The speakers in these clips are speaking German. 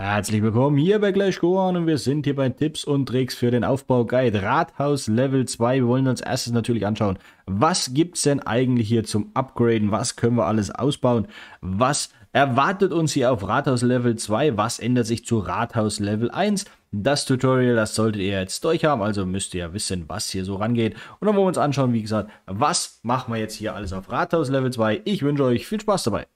Herzlich willkommen hier bei Gohan und wir sind hier bei Tipps und Tricks für den Aufbauguide Rathaus Level 2. Wir wollen uns erstes natürlich anschauen, was gibt es denn eigentlich hier zum Upgraden? Was können wir alles ausbauen? Was erwartet uns hier auf Rathaus Level 2? Was ändert sich zu Rathaus Level 1? Das Tutorial, das solltet ihr jetzt durch haben, also müsst ihr ja wissen, was hier so rangeht. Und dann wollen wir uns anschauen, wie gesagt, was machen wir jetzt hier alles auf Rathaus Level 2. Ich wünsche euch viel Spaß dabei.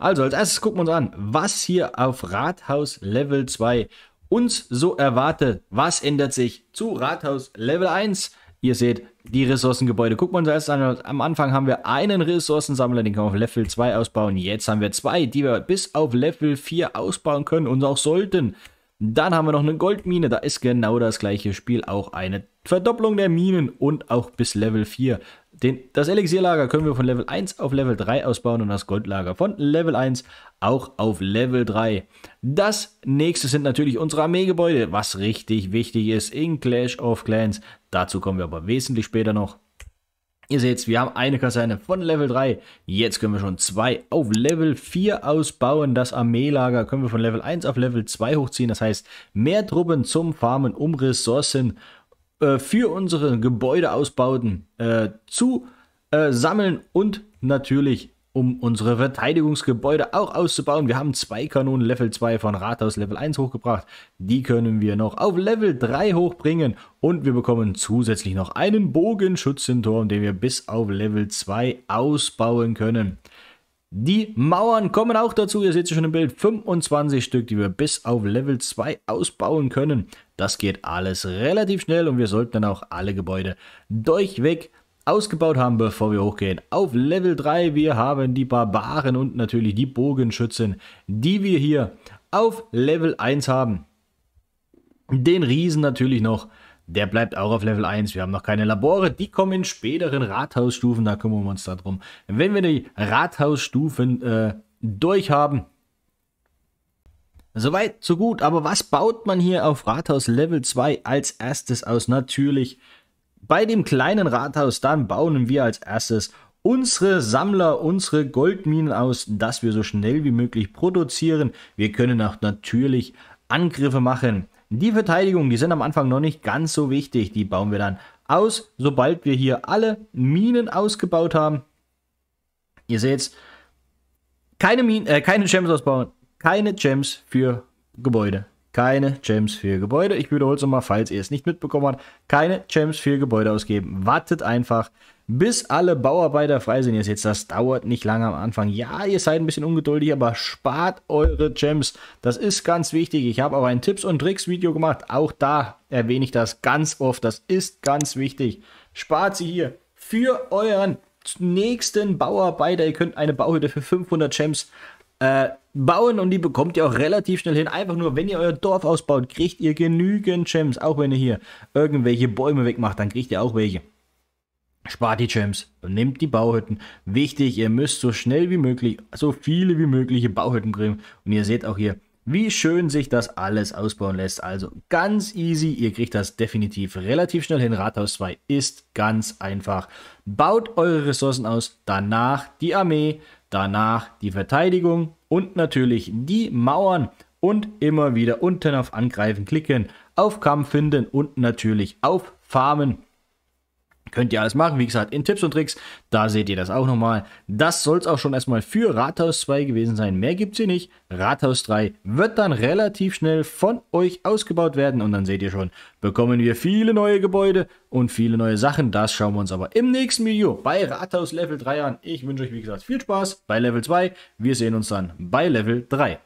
Also als erstes gucken wir uns an, was hier auf Rathaus Level 2 uns so erwartet. Was ändert sich zu Rathaus Level 1? Ihr seht die Ressourcengebäude. Gucken wir uns erst an. Am Anfang haben wir einen Ressourcensammler, den können wir auf Level 2 ausbauen. Jetzt haben wir zwei, die wir bis auf Level 4 ausbauen können und auch sollten. Dann haben wir noch eine Goldmine, da ist genau das gleiche Spiel, auch eine Verdopplung der Minen und auch bis Level 4. Den, das Elixierlager können wir von Level 1 auf Level 3 ausbauen und das Goldlager von Level 1 auch auf Level 3. Das nächste sind natürlich unsere Armeegebäude, was richtig wichtig ist in Clash of Clans. Dazu kommen wir aber wesentlich später noch. Ihr seht, wir haben eine Kaserne von Level 3. Jetzt können wir schon zwei auf Level 4 ausbauen. Das Armeelager können wir von Level 1 auf Level 2 hochziehen. Das heißt, mehr Truppen zum Farmen, um Ressourcen äh, für unsere Gebäudeausbauten äh, zu äh, sammeln und natürlich um unsere Verteidigungsgebäude auch auszubauen. Wir haben zwei Kanonen Level 2 von Rathaus Level 1 hochgebracht. Die können wir noch auf Level 3 hochbringen. Und wir bekommen zusätzlich noch einen Bogenschützenturm, den wir bis auf Level 2 ausbauen können. Die Mauern kommen auch dazu. Ihr seht sie schon im Bild. 25 Stück, die wir bis auf Level 2 ausbauen können. Das geht alles relativ schnell und wir sollten dann auch alle Gebäude durchweg ausgebaut haben, bevor wir hochgehen. Auf Level 3, wir haben die Barbaren und natürlich die Bogenschützen, die wir hier auf Level 1 haben. Den Riesen natürlich noch der bleibt auch auf Level 1. Wir haben noch keine Labore. Die kommen in späteren Rathausstufen. Da kümmern wir uns darum. Wenn wir die Rathausstufen äh, durch haben. Soweit, so gut. Aber was baut man hier auf Rathaus Level 2 als erstes aus? Natürlich bei dem kleinen Rathaus. Dann bauen wir als erstes unsere Sammler, unsere Goldminen aus, dass wir so schnell wie möglich produzieren. Wir können auch natürlich Angriffe machen. Die Verteidigung, die sind am Anfang noch nicht ganz so wichtig. Die bauen wir dann aus, sobald wir hier alle Minen ausgebaut haben. Ihr seht, keine, Minen, äh, keine Gems ausbauen, keine Gems für Gebäude keine Gems für Gebäude. Ich wiederhole es nochmal, falls ihr es nicht mitbekommen habt. Keine Gems für Gebäude ausgeben. Wartet einfach, bis alle Bauarbeiter frei sind. Jetzt, das dauert nicht lange am Anfang. Ja, ihr seid ein bisschen ungeduldig, aber spart eure Gems. Das ist ganz wichtig. Ich habe auch ein Tipps und Tricks Video gemacht. Auch da erwähne ich das ganz oft. Das ist ganz wichtig. Spart sie hier für euren nächsten Bauarbeiter. Ihr könnt eine Bauhütte für 500 Gems äh, bauen und die bekommt ihr auch relativ schnell hin. Einfach nur, wenn ihr euer Dorf ausbaut, kriegt ihr genügend Gems. Auch wenn ihr hier irgendwelche Bäume wegmacht, dann kriegt ihr auch welche. Spart die Gems, nehmt die Bauhütten. Wichtig, ihr müsst so schnell wie möglich, so viele wie mögliche Bauhütten kriegen. Und ihr seht auch hier, wie schön sich das alles ausbauen lässt. Also ganz easy, ihr kriegt das definitiv relativ schnell hin. Rathaus 2 ist ganz einfach. Baut eure Ressourcen aus, danach die Armee, danach die Verteidigung und natürlich die Mauern und immer wieder unten auf Angreifen klicken, auf Kampf finden und natürlich auf Farmen. Könnt ihr alles machen, wie gesagt, in Tipps und Tricks, da seht ihr das auch nochmal. Das soll es auch schon erstmal für Rathaus 2 gewesen sein, mehr gibt es hier nicht. Rathaus 3 wird dann relativ schnell von euch ausgebaut werden und dann seht ihr schon, bekommen wir viele neue Gebäude und viele neue Sachen. Das schauen wir uns aber im nächsten Video bei Rathaus Level 3 an. Ich wünsche euch, wie gesagt, viel Spaß bei Level 2. Wir sehen uns dann bei Level 3.